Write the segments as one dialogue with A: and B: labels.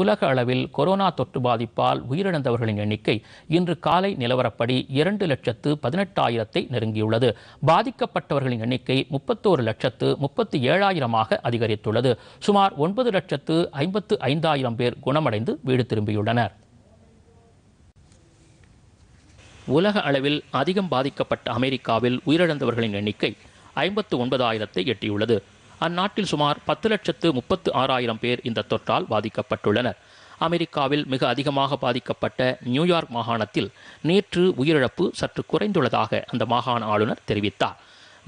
A: உலக அளவில் கொரோனா தொற்று பாதிப்பால் உயிரிழந்தவர்களின் எண்ணிக்கை இன்று காலை நிலவரப்படி இரண்டு லட்சத்து பதினெட்டாயிரத்தை நெருங்கியுள்ளது பாதிக்கப்பட்டவர்களின் எண்ணிக்கை முப்பத்தோரு லட்சத்து முப்பத்தி ஏழாயிரமாக அதிகரித்துள்ளது சுமார் ஒன்பது லட்சத்து ஐம்பத்து ஐந்தாயிரம் பேர் குணமடைந்து வீடு திரும்பியுள்ளனர் உலக அளவில் அதிகம் பாதிக்கப்பட்ட அமெரிக்காவில் உயிரிழந்தவர்களின் எண்ணிக்கை ஐம்பத்து ஒன்பதாயிரத்தை எட்டியுள்ளது அந்நாட்டில் சுமார் பத்து லட்சத்து முப்பத்து ஆறாயிரம் பேர் இந்த தொற்றால் பாதிக்கப்பட்டுள்ளனர் அமெரிக்காவில் மிக அதிகமாக பாதிக்கப்பட்ட நியூயார்க் மாகாணத்தில் நேற்று உயிரிழப்பு சற்று குறைந்துள்ளதாக அந்த மாகாண ஆளுநர் தெரிவித்தார்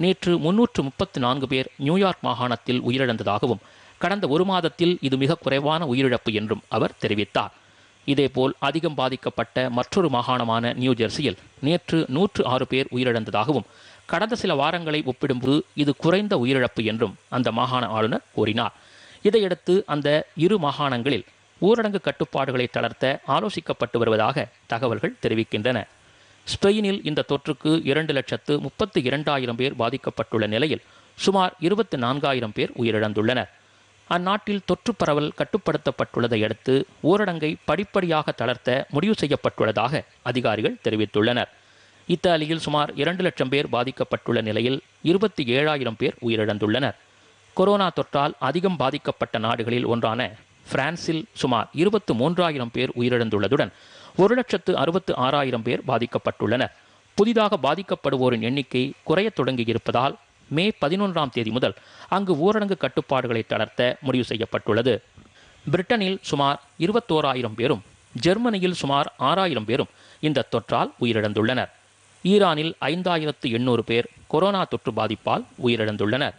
A: நேற்று முன்னூற்று முப்பத்து நான்கு பேர் நியூயார்க் மாகாணத்தில் உயிரிழந்ததாகவும் கடந்த ஒரு மாதத்தில் இது மிக குறைவான உயிரிழப்பு என்றும் அவர் தெரிவித்தார் இதேபோல் அதிகம் பாதிக்கப்பட்ட மற்றொரு மாகாணமான நியூ ஜெர்சியில் நேற்று நூற்று ஆறு பேர் உயிரிழந்ததாகவும் கடந்த சில வாரங்களை ஒப்பிடும்போது இது குறைந்த உயிரிழப்பு என்றும் அந்த மாகாண ஆளுநர் கூறினார் இதையடுத்து அந்த இரு மாகாணங்களில் ஊரடங்கு கட்டுப்பாடுகளை தளர்த்த ஆலோசிக்கப்பட்டு வருவதாக தகவல்கள் தெரிவிக்கின்றன ஸ்பெயினில் இந்த தொற்றுக்கு இரண்டு லட்சத்து முப்பத்து இரண்டாயிரம் பேர் பாதிக்கப்பட்டுள்ள நிலையில் சுமார் இருபத்தி நான்காயிரம் பேர் உயிரிழந்துள்ளனர் அந்நாட்டில் தொற்று பரவல் கட்டுப்படுத்தப்பட்டுள்ளதை அடுத்து ஊரடங்கை படிப்படியாக தளர்த்த முடிவு செய்யப்பட்டுள்ளதாக அதிகாரிகள் தெரிவித்துள்ளனர் இத்தாலியில் சுமார் இரண்டு லட்சம் பேர் பாதிக்கப்பட்டுள்ள நிலையில் இருபத்தி ஏழாயிரம் பேர் உயிரிழந்துள்ளனர் கொரோனா தொற்றால் அதிகம் பாதிக்கப்பட்ட நாடுகளில் ஒன்றான பிரான்சில் சுமார் இருபத்து மூன்றாயிரம் பேர் உயிரிழந்துள்ளதுடன் ஒரு லட்சத்து அறுபத்து ஆறாயிரம் பேர் பாதிக்கப்பட்டுள்ளனர் புதிதாக பாதிக்கப்படுவோரின் எண்ணிக்கை குறையத் தொடங்கியிருப்பதால் மே பதினொன்றாம் தேதி முதல் அங்கு ஊரடங்கு கட்டுப்பாடுகளை தளர்த்த முடிவு செய்யப்பட்டுள்ளது பிரிட்டனில் சுமார் இருபத்தோராயிரம் பேரும் ஜெர்மனியில் சுமார் ஆறாயிரம் பேரும் இந்த தொற்றால் உயிரிழந்துள்ளனர் ஈரானில் ஐந்தாயிரத்து எண்ணூறு பேர் கொரோனா தொற்று பாதிப்பால் உயிரிழந்துள்ளனர்